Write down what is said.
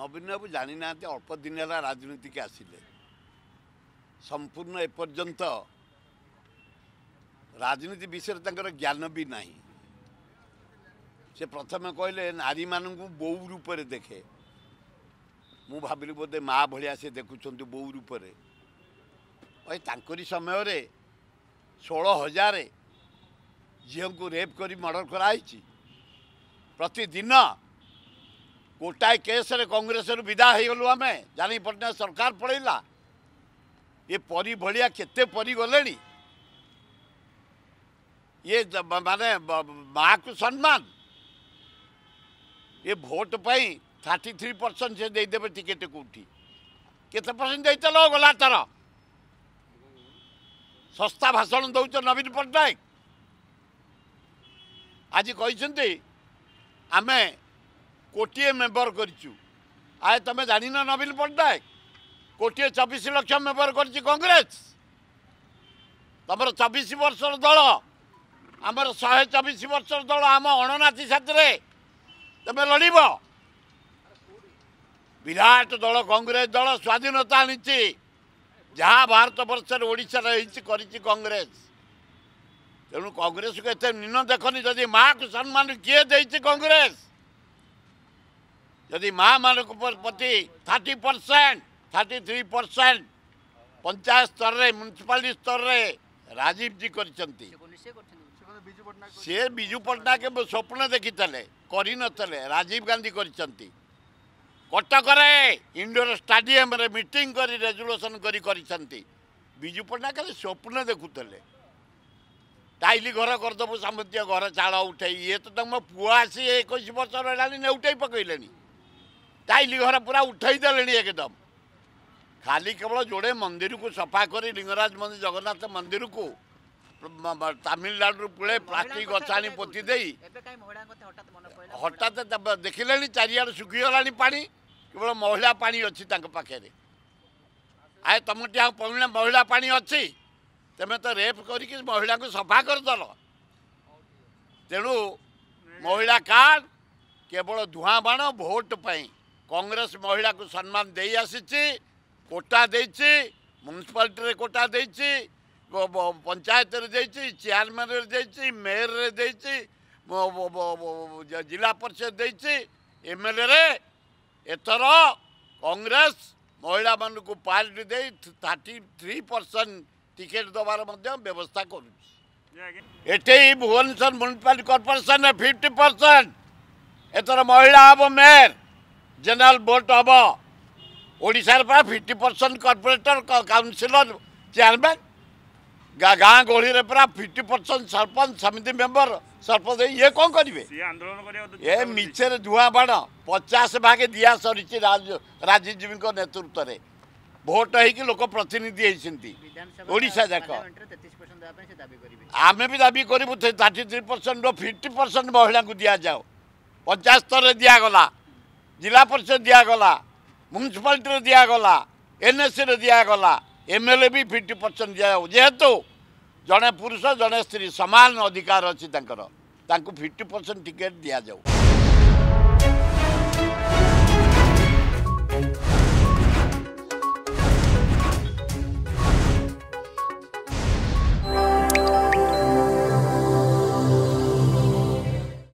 ନବୀନବାବୁ ଜାଣିନାହାନ୍ତି ଅଳ୍ପ ଦିନ ହେଲା ରାଜନୀତିକି ଆସିଲେ ସମ୍ପୂର୍ଣ୍ଣ ଏପର୍ଯ୍ୟନ୍ତ ରାଜନୀତି ବିଷୟରେ ତାଙ୍କର ଜ୍ଞାନ ବି ନାହିଁ ସେ ପ୍ରଥମେ କହିଲେ ନାରୀମାନଙ୍କୁ ବୋଉ ରୂପରେ ଦେଖେ ମୁଁ ଭାବିଲି ବୋଧେ ମା' ଭଳିଆ ସେ ଦେଖୁଛନ୍ତି ବୋଉ ରୂପରେ ଭାଇ ତାଙ୍କରି ସମୟରେ ଷୋହଳ ହଜାରେ ଝିଅଙ୍କୁ ରେପ୍ କରି ମର୍ଡ଼ର କରାହେଇଛି ପ୍ରତିଦିନ गोटाए केस कंग्रेस विदा गलु आम जानी पटना सरकार पड़ेगा ये परी भाया के गले ये माने माँ को सम्मान ये भोट पाई थर्टी थ्री परसेंट से देदे टिकेट कौटी केसेंट दे गला तर शस्ता भाषण दौच नवीन पट्टनायक आज कहते आमें কোটিয়ে মেম্বর করছু আয় তুমি জাণিন নবীন পট্টনাক কোটিয়ে চবিশ লক্ষ মেম্বর করছি কংগ্রেস তোমার চবিশ বর্ষর দল আমার শহে চবিশ বর্ষর দল আম অণনাথী সাথে তুমি লড়ব বিরাট দল কংগ্রেস দল স্বাধীনতা আনিছি যা ভারতবর্ষের ওড়িশার হয়েছি করেছি কংগ্রেস তেমন কংগ্রেসকে এত নিন দেখনি যদি মা সম্মান কিয়ে দিয়েছি কংগ্রেস ଯଦି ମା ମାନଙ୍କ ପ୍ରତି thirty percent thirty three percent panchayat ସ୍ତରରେ ମ୍ୟୁନିସିପାଲିଟି ସ୍ତରରେ ରାଜୀବ ଜି କରିଛନ୍ତି ସିଏ ବିଜୁ ପଟ୍ଟନାୟକ କେବେ ସ୍ୱପ୍ନ ଦେଖିଥିଲେ କରିନଥିଲେ ରାଜୀବ ଗାନ୍ଧୀ କରିଛନ୍ତି କଟକରେ ଇଣ୍ଡୋର ଷ୍ଟାଡିୟମରେ ମିଟିଂ କରି ରେଜୁଲେସନ କରି କରିଛନ୍ତି ବିଜୁ ପଟ୍ଟନାୟକ ଖାଲି ସ୍ୱପ୍ନ ଦେଖୁଥିଲେ ଟାଇଲି ଘର କରିଦେବୁ ସାମୁଦ୍ରିକ ଘର ଚାଳ ଉଠେଇ ଇଏ ତ ତୁମ ପୁଅ ଆସି ଏକୋଇଶ ବର୍ଷ ରହିଲାଣି ନେ ଉଠେଇ ତାଇ ଲିଙ୍ଗରା ପୁରା ଉଠେଇ ଦେଲେଣି ଏକଦମ ଖାଲି କେବଳ ଯୋଡ଼େ ମନ୍ଦିରକୁ ସଫା କରି ଲିଙ୍ଗରାଜ ମନ୍ଦିର ଜଗନ୍ନାଥ ମନ୍ଦିରକୁ ତାମିଲନାଡ଼ୁରୁ ପୁଳେ ପ୍ଲାଷ୍ଟିକ ଗଛାଣି ପୋତି ଦେଇ ହଠାତ୍ ଦେଖିଲେଣି ଚାରିଆଡ଼େ ଶୁଖିଗଲାଣି ପାଣି କେବଳ ମହିଳା ପାଣି ଅଛି ତାଙ୍କ ପାଖରେ ଆଏ ତମଠି ଆଉ ପଡ଼ିଲେ ମହିଳା ପାଣି ଅଛି ତମେ ତ ରେପ୍ କରିକି ମହିଳାକୁ ସଫା କରିଦେଲ ତେଣୁ ମହିଳା କାର୍ଡ଼ କେବଳ ଧୂଆଁ ବାଣ ଭୋଟ ପାଇଁ কংগ্রেস মহিলাকে সম্মান দিয়ে আসিছি কোটা দিয়েছি ମ୍ୟୁନିସିପାଲିଟିରେ କୋଟା ଦେଇଛି ପଞ୍ଚାୟତରେ ଦେଇଛି ଚେୟାରମ୍ୟାନ୍ରେ ଦେଇଛି ମେୟରରେ ଦେଇଛି ଜିଲ୍ଲା ପରିଷଦ ଦେଇଛି ଏମ୍ଏଲ୍ଏରେ ଏଥର କଂଗ୍ରେସ ମହିଳାମାନଙ୍କୁ ପାର୍ଟି ଦେଇ ଥାର୍ଟି ଥ୍ରୀ ପରସେଣ୍ଟ ଟିକେଟ୍ ଦେବାର ମଧ୍ୟ ବ୍ୟବସ୍ଥା କରୁଛି ଏଠି ଭୁବନେଶ୍ୱର ମ୍ୟୁନିସିପାଲିଟି କର୍ପୋରେସନରେ ଫିଫ୍ଟି ପରସେଣ୍ଟ ଏଥର ମହିଳା ହେବ ମେୟର জেনারেল ভোট হব ଓଡ଼ିଶାରେ ପ୍ରାୟ fifty percent corporator councillor chairman ଗାଁ ଗହଳିରେ ପୁରା ଫିଫ୍ଟି ପରସେଣ୍ଟ ସରପଞ୍ଚ ସମିତି ମେମ୍ବର ସରପଞ୍ଚ ଇଏ କ'ଣ କରିବେ ଏ ମିଛରେ ଧୂଆଁ ବାଣ ପଚାଶ ଭାଗ ଦିଆ ସରିଛି ରାଜୀବଜୀବୀଙ୍କ ନେତୃତ୍ୱରେ ଭୋଟ ହେଇକି ଲୋକ ପ୍ରତିନିଧି ହେଇଛନ୍ତି ଓଡ଼ିଶା ଯାକ ଆମେ ବି ଦାବି କରିବୁ ଥାର୍ଟି ଥ୍ରୀ ପରସେଣ୍ଟରୁ ଫିଫ୍ଟି ପରସେଣ୍ଟ ମହିଳାଙ୍କୁ ଦିଆଯାଉ ପଞ୍ଚାସ୍ତରରେ ଦିଆଗଲା ଜିଲ୍ଲା ପରିଷଦ ଦିଆଗଲା ମ୍ୟୁନିସିପାଲିଟିରେ ଦିଆଗଲା ଏନ୍ଏସ୍ସିରେ ଦିଆଗଲା ଏମ୍ ଏଲ୍ ଏ ବି ଫିଫ୍ଟି ପରସେଣ୍ଟ ଦିଆଯାଉ ଯେହେତୁ ଜଣେ ପୁରୁଷ ଜଣେ ସ୍ତ୍ରୀ ସମାନ ଅଧିକାର ଅଛି ତାଙ୍କର ତାଙ୍କୁ ଫିଫ୍ଟି ପରସେଣ୍ଟ ଟିକେଟ୍ ଦିଆଯାଉ